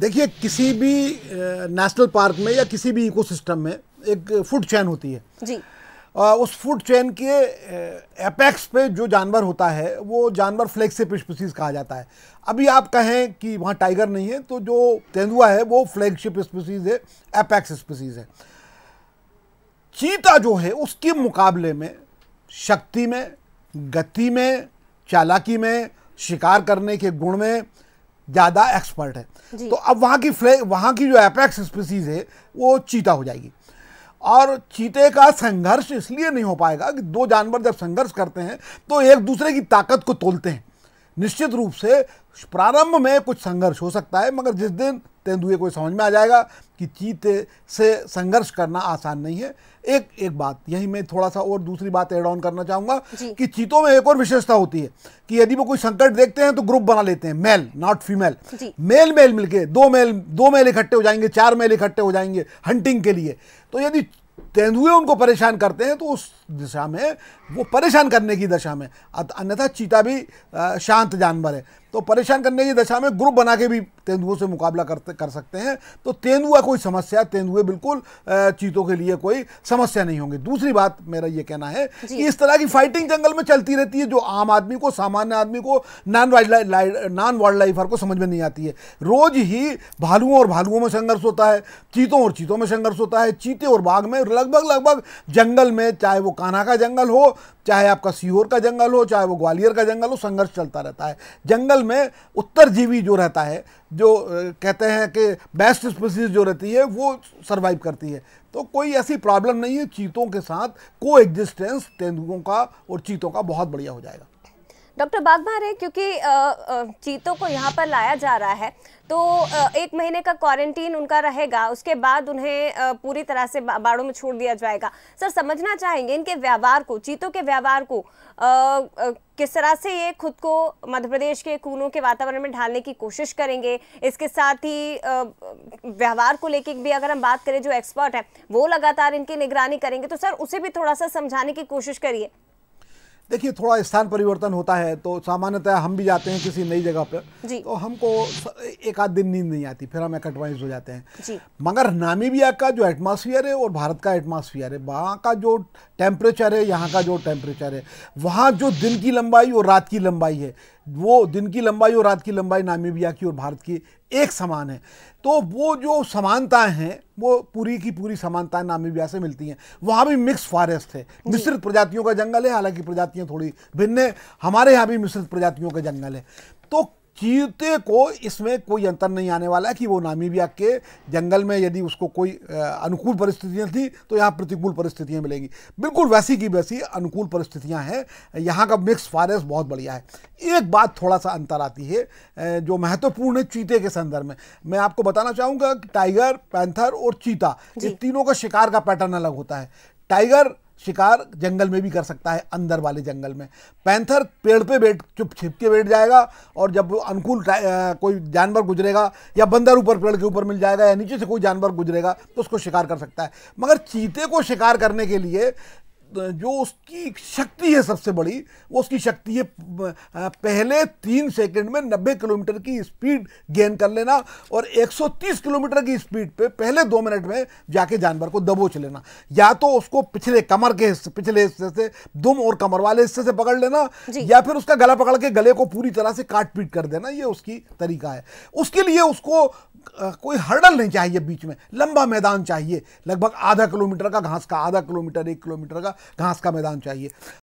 देखिए किसी भी नेशनल पार्क में या किसी भी इकोसिस्टम में एक फूड चैन होती है जी आ, उस फूड चैन के एपेक्स पे जो जानवर होता है वो जानवर फ्लैगशिप स्पीसीज कहा जाता है अभी आप कहें कि वहाँ टाइगर नहीं है तो जो तेंदुआ है वो फ्लैगशिप स्पीसीज है एपेक्स स्पीसीज है चीता जो है उसके मुकाबले में शक्ति में गति में चालाकी में शिकार करने के गुण में ज़्यादा एक्सपर्ट है तो अब वहाँ की फ्ले वहाँ की जो एपेक्स स्पीसीज है वो चीता हो जाएगी और चीते का संघर्ष इसलिए नहीं हो पाएगा कि दो जानवर जब संघर्ष करते हैं तो एक दूसरे की ताकत को तोलते हैं निश्चित रूप से प्रारंभ में कुछ संघर्ष हो सकता है मगर जिस दिन तेंदुए को समझ में आ जाएगा कि चीते से संघर्ष करना आसान नहीं है एक एक बात यही मैं थोड़ा सा और दूसरी बात एड ऑन करना चाहूंगा कि चीतों में एक और विशेषता होती है कि यदि वो कोई संकट देखते हैं तो ग्रुप बना लेते हैं male not female male male मिलके दो मेल दो मेल इकट्ठे हो जाएंगे चार मेल इकट्ठे हो जाएंगे हंटिंग के लिए तो यदि तेंदुए उनको परेशान करते हैं तो उस दिशा में वो परेशान करने की दशा में अन्यथा चीता भी शांत जानवर है तो परेशान करने की दशा में ग्रुप बना के भी तेंदुओं से मुकाबला करते कर सकते हैं तो तेंदुआ कोई समस्या तेंदुए बिल्कुल चीतों के लिए कोई समस्या नहीं होंगी दूसरी बात मेरा ये कहना है कि इस तरह की फाइटिंग जंगल में चलती रहती है जो आम आदमी को सामान्य आदमी को non wild non wild lifer को समझ में नहीं आती है रोज ही भालुओं और भालुओं में संघर्ष होता है चीतों और चीतों में संघर्ष होता है चीते और बाघ में लगभग लगभग जंगल में चाहे वो कान्हा का जंगल हो चाहे आपका सीहोर का जंगल हो चाहे वो ग्वालियर का जंगल हो संघर्ष चलता रहता है जंगल असल में उत्तर जीवी जो रहता है जो कहते हैं कि बेस्ट स्पीसीज जो रहती है वो सरवाइव करती है तो कोई ऐसी प्रॉब्लम नहीं है चीतों के साथ को एग्जिस्टेंस तेंदुओं का और चीतों का बहुत बढ़िया हो जाएगा डॉक्टर बागमा है क्योंकि चीतों को यहाँ पर लाया जा रहा है तो एक महीने का क्वारंटीन उनका रहेगा उसके बाद उन्हें पूरी तरह से बाड़ों में छोड़ दिया जाएगा सर समझना चाहेंगे इनके व्यवहार को चीतों के व्यवहार को किस तरह से ये खुद को मध्य प्रदेश के कूनों के वातावरण में ढालने की कोशिश करेंगे इसके साथ ही व्यवहार को लेकर भी अगर हम बात करें जो एक्सपर्ट है वो लगातार इनकी निगरानी करेंगे तो सर उसे भी थोड़ा सा समझाने की कोशिश करिए देखिए थोड़ा स्थान परिवर्तन होता है तो सामान्यतः हम भी जाते हैं किसी नई जगह पर तो हमको एक आध दिन नींद नहीं आती फिर हम एक्टवाइज हो जाते हैं मगर नामीबिया का जो एटमॉस्फियर है और भारत का एटमॉस्फियर है वहाँ का जो टेम्परेचर है यहाँ का जो टेम्परेचर है वहाँ जो दिन की लंबाई और रात की लंबाई है वो दिन की लंबाई और रात की लंबाई नामीबिया की और भारत की एक समान है तो वो जो समानताएं हैं वो पूरी की पूरी समानताएं नामीबिया से मिलती हैं वहाँ भी मिक्स फॉरेस्ट है मिश्रित प्रजातियों का जंगल है हालांकि प्रजातियाँ थोड़ी भिन्न है हमारे यहाँ भी मिश्रित प्रजातियों का जंगल है तो चीते को इसमें कोई अंतर नहीं आने वाला है कि वो नामीबिया के जंगल में यदि उसको कोई अनुकूल परिस्थितियां थी तो यहाँ प्रतिकूल परिस्थितियां मिलेंगी बिल्कुल वैसी की वैसी अनुकूल परिस्थितियां हैं यहाँ का मिक्स फॉरेस्ट बहुत बढ़िया है एक बात थोड़ा सा अंतर आती है जो महत्वपूर्ण है चीते के संदर्भ में मैं आपको बताना चाहूँगा कि टाइगर पैंथर और चीता इन तीनों का शिकार का पैटर्न अलग होता है टाइगर शिकार जंगल में भी कर सकता है अंदर वाले जंगल में पैंथर पेड़ पे बैठ चुप छिप के बैठ जाएगा और जब अनुकूल कोई जानवर गुजरेगा या बंदर ऊपर पेड़ के ऊपर मिल जाएगा या नीचे से कोई जानवर गुजरेगा तो उसको शिकार कर सकता है मगर चीते को शिकार करने के लिए जो उसकी शक्ति है सबसे बड़ी वो उसकी शक्ति है पहले तीन सेकंड में 90 किलोमीटर की स्पीड गेन कर लेना और 130 किलोमीटर की स्पीड पे पहले दो मिनट में जाके जानवर को दबोच लेना या तो उसको पिछले कमर के हिस्से पिछले हिस्से से दुम और कमर वाले हिस्से से पकड़ लेना या फिर उसका गला पकड़ के गले को पूरी तरह से काट पीट कर देना ये उसकी तरीका है उसके लिए उसको कोई हर्डल नहीं चाहिए बीच में लंबा मैदान चाहिए लगभग आधा किलोमीटर का घास का आधा किलोमीटर एक किलोमीटर का घास का मैदान चाहिए